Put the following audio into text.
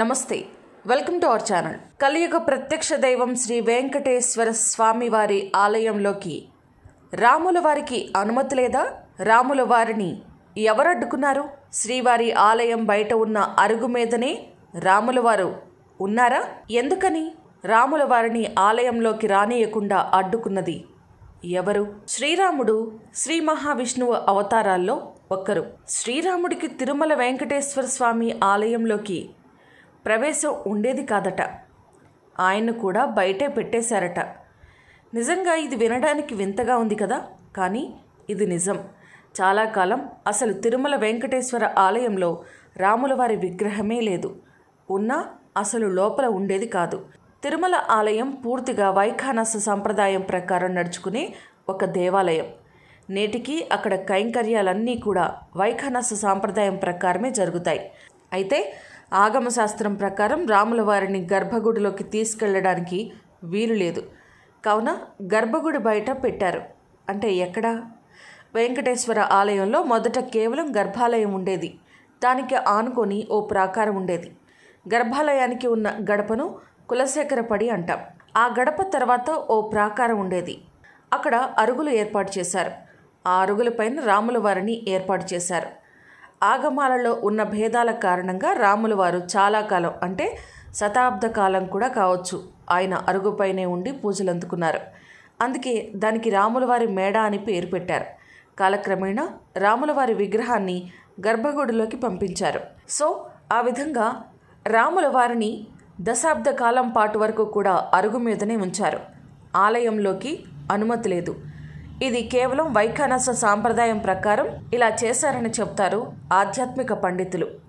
నమస్తే welcome to our channel కలియుగ ప్రత్యక్ష దైవం శ్రీ వెంకటేశ్వర స్వామి వారి ఆలయంలోకి రాముల వారికి అనుమతి లేదా రాముల వారిని ఎవరడ్డుకున్నారు శ్రీవారి ఆలయం బయట ఉన్న అరుగు మీదనే రాముల వారు ఉన్నారా ఎందుకని రాముల వారిని ఆలయంలోకి రానియకుండా అడ్డుకున్నది ఎవరు శ్రీరాముడు శ్రీ మహావిష్ణువు అవతారాల్లో ఒక్కరు శ్రీరాముడికి తిరుమల వెంకటేశ్వర స్వామి ఆలయంలోకి ప్రవేశం ఉండేది కాదట ఆయన్ను కూడా బయటే పెట్టేశారట నిజంగా ఇది వినడానికి వింతగా ఉంది కదా కానీ ఇది నిజం చాలా కాలం అసలు తిరుమల వెంకటేశ్వర ఆలయంలో రాముల వారి విగ్రహమే లేదు ఉన్నా అసలు లోపల ఉండేది కాదు తిరుమల ఆలయం పూర్తిగా వైఖానస సంప్రదాయం ప్రకారం నడుచుకునే ఒక దేవాలయం నేటికి అక్కడ కైంకర్యాలన్నీ కూడా వైఖానస సాంప్రదాయం ప్రకారమే జరుగుతాయి అయితే ఆగమశాస్త్రం ప్రకారం రాముల వారిని గర్భగుడిలోకి తీసుకెళ్లడానికి వీలు లేదు కావున గర్భగుడి బయట పెట్టారు అంటే ఎక్కడ వెంకటేశ్వర ఆలయంలో మొదట కేవలం గర్భాలయం ఉండేది దానికి ఆనుకొని ఓ ప్రాకారం ఉండేది గర్భాలయానికి ఉన్న గడపను కులశేఖరపడి అంటాం ఆ గడప తర్వాత ఓ ప్రాకారం ఉండేది అక్కడ అరుగులు ఏర్పాటు చేశారు ఆ అరుగులపైన రాముల వారిని ఏర్పాటు చేశారు ఆగమాలలో ఉన్న భేదాల కారణంగా రాములు వారు చాలా కాలం అంటే శతాబ్ద కాలం కూడా కావచ్చు ఆయన అరుగుపైనే ఉండి పూజలు అందుకున్నారు అందుకే దానికి రాములవారి మేడ అని పేరు పెట్టారు కాలక్రమేణా రాములవారి విగ్రహాన్ని గర్భగుడిలోకి పంపించారు సో ఆ విధంగా రాముల వారిని దశాబ్ద కాలం పాటు వరకు కూడా అరుగు మీదనే ఉంచారు ఆలయంలోకి అనుమతి లేదు ఇది కేవలం వైఖానస సాంప్రదాయం ప్రకారం ఇలా చేశారని చెప్తారు ఆధ్యాత్మిక పండితులు